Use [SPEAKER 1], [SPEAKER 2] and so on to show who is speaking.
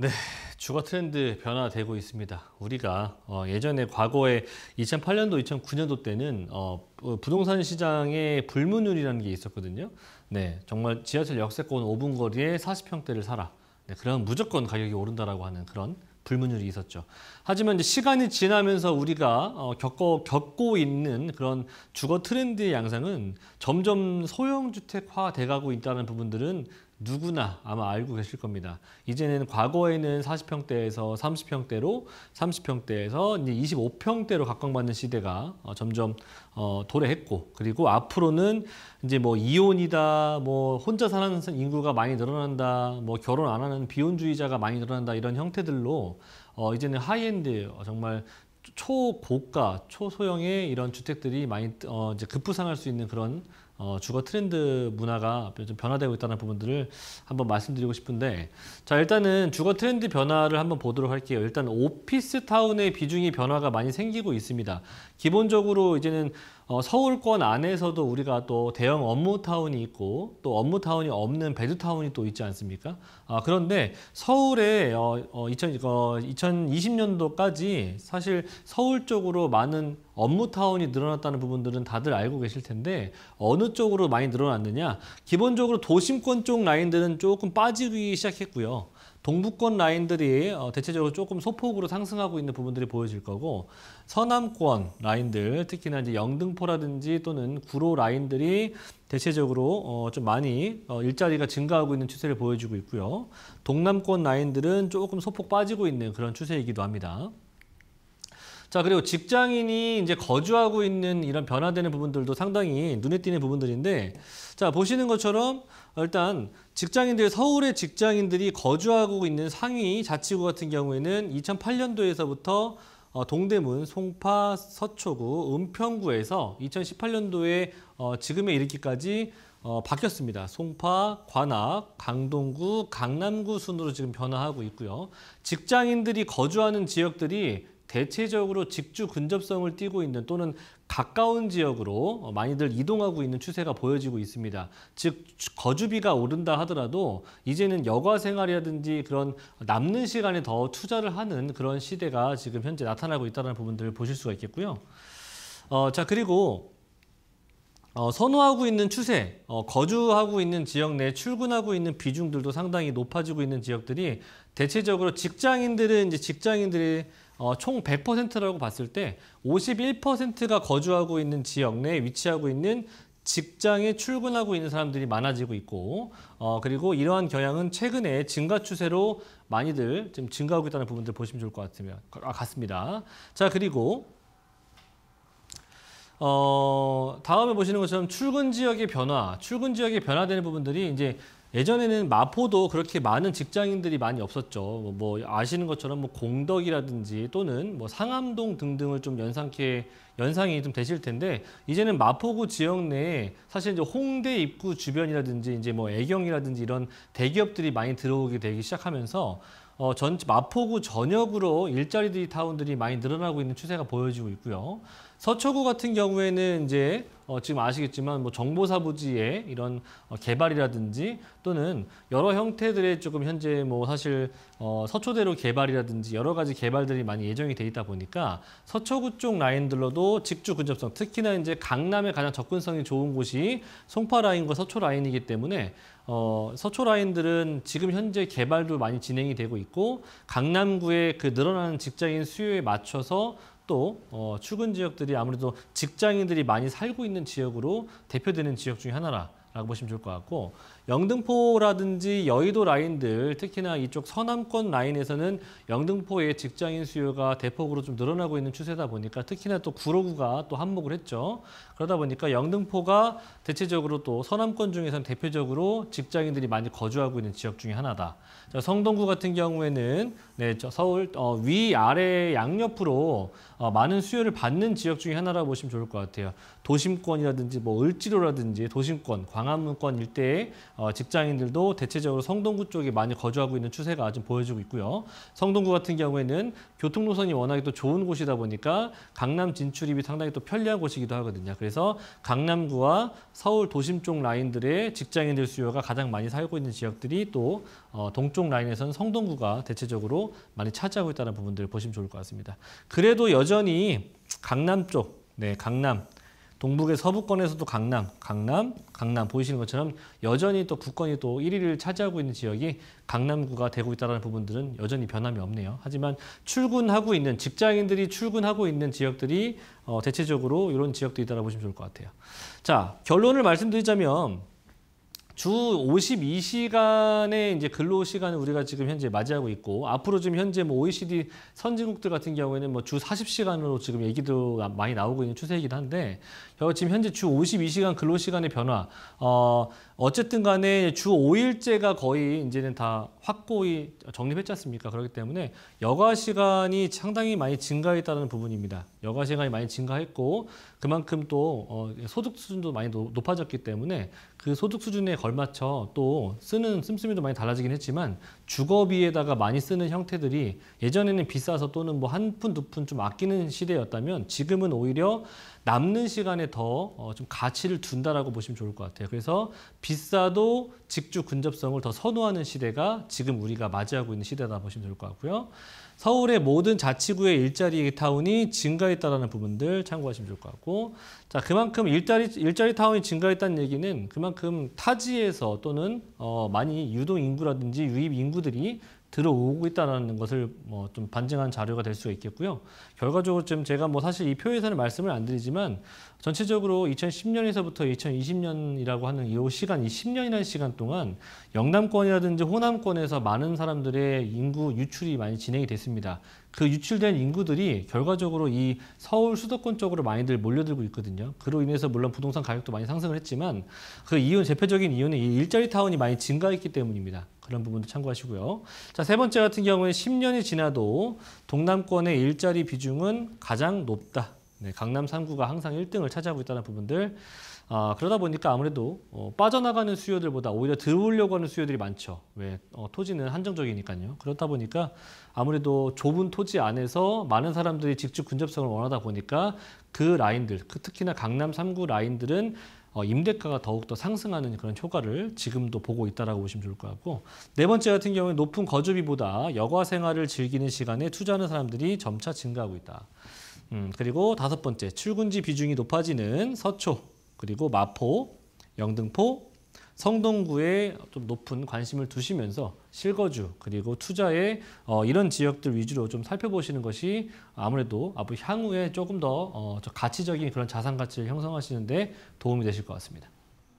[SPEAKER 1] 네, 주거 트렌드 변화되고 있습니다. 우리가 어, 예전에 과거에 2008년도, 2009년도 때는 어, 어 부동산 시장의 불문율이라는 게 있었거든요. 네, 정말 지하철 역세권 5분 거리에 40평대를 사라. 네, 그런 무조건 가격이 오른다라고 하는 그런 불문율이 있었죠. 하지만 이제 시간이 지나면서 우리가 어, 겪어, 겪고 있는 그런 주거 트렌드의 양상은 점점 소형주택화 돼가고 있다는 부분들은 누구나 아마 알고 계실 겁니다. 이제는 과거에는 40평대에서 30평대로, 30평대에서 이제 25평대로 각광받는 시대가 어, 점점 어, 도래했고, 그리고 앞으로는 이제 뭐 이혼이다, 뭐 혼자 사는 인구가 많이 늘어난다, 뭐 결혼 안 하는 비혼주의자가 많이 늘어난다 이런 형태들로 어, 이제는 하이엔드 어, 정말 초고가, 초소형의 이런 주택들이 많이 어, 이제 급부상할 수 있는 그런 어, 주거 트렌드 문화가 좀 변화되고 있다는 부분들을 한번 말씀드리고 싶은데 자 일단은 주거 트렌드 변화를 한번 보도록 할게요. 일단 오피스 타운의 비중이 변화가 많이 생기고 있습니다. 기본적으로 이제는 어, 서울권 안에서도 우리가 또 대형 업무타운이 있고 또 업무타운이 없는 베드타운이 또 있지 않습니까? 아, 그런데 서울에 어, 어, 2000, 어, 2020년도까지 사실 서울 쪽으로 많은 업무타운이 늘어났다는 부분들은 다들 알고 계실 텐데 어느 쪽으로 많이 늘어났느냐 기본적으로 도심권 쪽 라인들은 조금 빠지기 시작했고요. 동북권 라인들이 어, 대체적으로 조금 소폭으로 상승하고 있는 부분들이 보여질 거고 서남권 라인들 특히나 이제 영등포라든지 또는 구로 라인들이 대체적으로 어, 좀 많이 어, 일자리가 증가하고 있는 추세를 보여주고 있고요. 동남권 라인들은 조금 소폭 빠지고 있는 그런 추세이기도 합니다. 자, 그리고 직장인이 이제 거주하고 있는 이런 변화되는 부분들도 상당히 눈에 띄는 부분들인데 자, 보시는 것처럼 일단 직장인들 서울의 직장인들이 거주하고 있는 상위 자치구 같은 경우에는 2008년도에서부터 어, 동대문, 송파, 서초구, 은평구에서 2018년도에 어, 지금에 이르기까지 어, 바뀌었습니다. 송파, 관악, 강동구, 강남구 순으로 지금 변화하고 있고요. 직장인들이 거주하는 지역들이 대체적으로 직주 근접성을 띠고 있는 또는 가까운 지역으로 어, 많이들 이동하고 있는 추세가 보여지고 있습니다. 즉 거주비가 오른다 하더라도 이제는 여가 생활이라든지 그런 남는 시간에 더 투자를 하는 그런 시대가 지금 현재 나타나고 있다는 부분들을 보실 수가 있겠고요. 어, 자 그리고 어, 선호하고 있는 추세, 어, 거주하고 있는 지역 내 출근하고 있는 비중들도 상당히 높아지고 있는 지역들이 대체적으로 직장인들은 이제 직장인들이 어, 총 100%라고 봤을 때 51%가 거주하고 있는 지역 내에 위치하고 있는 직장에 출근하고 있는 사람들이 많아지고 있고 어, 그리고 이러한 경향은 최근에 증가 추세로 많이들 지금 증가하고 있다는 부분들 보시면 좋을 것 같으면, 아, 같습니다. 자 그리고 어, 다음에 보시는 것처럼 출근 지역의 변화, 출근 지역이 변화되는 부분들이 이제 예전에는 마포도 그렇게 많은 직장인들이 많이 없었죠. 뭐 아시는 것처럼 뭐 공덕이라든지 또는 뭐 상암동 등등을 좀 연상케 연상이 좀 되실 텐데 이제는 마포구 지역 내에 사실 이제 홍대 입구 주변이라든지 이제 뭐 애경이라든지 이런 대기업들이 많이 들어오게 되기 시작하면서 어, 전 마포구 전역으로 일자리 들이 타운들이 많이 늘어나고 있는 추세가 보여지고 있고요. 서초구 같은 경우에는 이제 어, 지금 아시겠지만 뭐 정보사 부지의 이런 어, 개발이라든지 또는 여러 형태들의 조금 현재 뭐 사실 어, 서초대로 개발이라든지 여러 가지 개발들이 많이 예정이 돼 있다 보니까 서초구 쪽 라인들로도 직주 근접성 특히나 이제 강남에 가장 접근성이 좋은 곳이 송파 라인과 서초 라인이기 때문에 어, 서초 라인들은 지금 현재 개발도 많이 진행이 되고 있고 강남구의 그 늘어나는 직장인 수요에 맞춰서 또 어, 출근 지역들이 아무래도 직장인들이 많이 살고 있는 지역으로 대표되는 지역 중에 하나라고 보시면 좋을 것 같고 영등포라든지 여의도 라인들 특히나 이쪽 서남권 라인에서는 영등포의 직장인 수요가 대폭으로 좀 늘어나고 있는 추세다 보니까 특히나 또 구로구가 또 한몫을 했죠. 그러다 보니까 영등포가 대체적으로 또 서남권 중에서는 대표적으로 직장인들이 많이 거주하고 있는 지역 중에 하나다. 자, 성동구 같은 경우에는 네, 저 서울 어, 위 아래 양옆으로 어, 많은 수요를 받는 지역 중에 하나라고 보시면 좋을 것 같아요. 도심권이라든지 뭐 을지로라든지 도심권, 광화문권 일대에 어, 어, 직장인들도 대체적으로 성동구 쪽에 많이 거주하고 있는 추세가 좀 보여지고 있고요. 성동구 같은 경우에는 교통 노선이 워낙에 또 좋은 곳이다 보니까 강남 진출입이 상당히 또 편리한 곳이기도 하거든요. 그래서 강남구와 서울 도심 쪽 라인들의 직장인들 수요가 가장 많이 살고 있는 지역들이 또 어, 동쪽 라인에서는 성동구가 대체적으로 많이 차지하고 있다는 부분들을 보시면 좋을 것 같습니다. 그래도 여전히 강남 쪽, 네, 강남 동북의 서부권에서도 강남, 강남, 강남 보이시는 것처럼 여전히 또 국권이 또 1위를 차지하고 있는 지역이 강남구가 되고 있다는 부분들은 여전히 변함이 없네요. 하지만 출근하고 있는 직장인들이 출근하고 있는 지역들이 어, 대체적으로 이런 지역도이다라고 보시면 좋을 것 같아요. 자, 결론을 말씀드리자면 주 52시간의 이제 근로 시간을 우리가 지금 현재 맞이하고 있고 앞으로 지금 현재 뭐 OECD 선진국들 같은 경우에는 뭐 주 40시간으로 지금 얘기도 아, 많이 나오고 있는 추세이기도 한데 어, 지금 현재 주 52시간 근로 시간의 변화 어 어쨌든 간에 주5일제가 거의 이제는 다 확고히 정립했지 않습니까? 그렇기 때문에 여가 시간이 상당히 많이 증가했다는 부분입니다. 여가 시간이 많이 증가했고 그만큼 또 어, 소득 수준도 많이 노, 높아졌기 때문에 그 소득 수준에 걸맞춰 또 쓰는 씀씀이도 많이 달라지긴 했지만 주거비에다가 많이 쓰는 형태들이 예전에는 비싸서 또는 뭐 한 푼 두 푼 좀 아끼는 시대였다면 지금은 오히려 남는 시간에 더좀 어, 가치를 둔다라고 보시면 좋을 것 같아요. 그래서 비싸도 직주 근접성을 더 선호하는 시대가 지금 우리가 맞이하고 있는 시대다 보시면 좋을 것 같고요. 서울의 모든 자치구의 일자리 타운이 증가했다라는 부분들 참고하시면 좋을 것 같고 자 그만큼 일자리 일자리 타운이 증가했다는 얘기는 그만큼 타지에서 또는 어, 많이 유동 인구라든지 유입 인구들이 들어오고 있다는 것을 뭐 좀 반증한 자료가 될 수가 있겠고요. 결과적으로 지금 제가 뭐 사실 이 표에서는 말씀을 안 드리지만 전체적으로 2010년에서부터 2020년이라고 하는 이 시간, 이 10년이라는 시간 동안 영남권이라든지 호남권에서 많은 사람들의 인구 유출이 많이 진행이 됐습니다. 그 유출된 인구들이 결과적으로 이 서울 수도권 쪽으로 많이들 몰려들고 있거든요. 그로 인해서 물론 부동산 가격도 많이 상승을 했지만 그 이유, 대표적인 이유는 이 일자리 타운이 많이 증가했기 때문입니다. 그런 부분도 참고하시고요. 자, 세 번째 같은 경우는 10년이 지나도 동남권의 일자리 비중은 가장 높다. 네, 강남 3구가 항상 1등을 차지하고 있다는 부분들. 아, 그러다 보니까 아무래도 어, 빠져나가는 수요들보다 오히려 들어오려고 하는 수요들이 많죠. 왜? 어, 토지는 한정적이니까요. 그렇다 보니까 아무래도 좁은 토지 안에서 많은 사람들이 직접 근접성을 원하다 보니까 그 라인들, 그 특히나 강남 3구 라인들은 어, 임대가가 더욱더 상승하는 그런 효과를 지금도 보고 있다라고 보시면 좋을 것 같고 네 번째 같은 경우에 높은 거주비보다 여가 생활을 즐기는 시간에 투자하는 사람들이 점차 증가하고 있다. 음, 그리고 다섯 번째 출근지 비중이 높아지는 서초 그리고 마포, 영등포, 성동구에 좀 높은 관심을 두시면서 실거주 그리고 투자의 어, 이런 지역들 위주로 좀 살펴보시는 것이 아무래도 앞으로 향후에 조금 더 어, 가치적인 그런 자산 가치를 형성하시는데 도움이 되실 것 같습니다.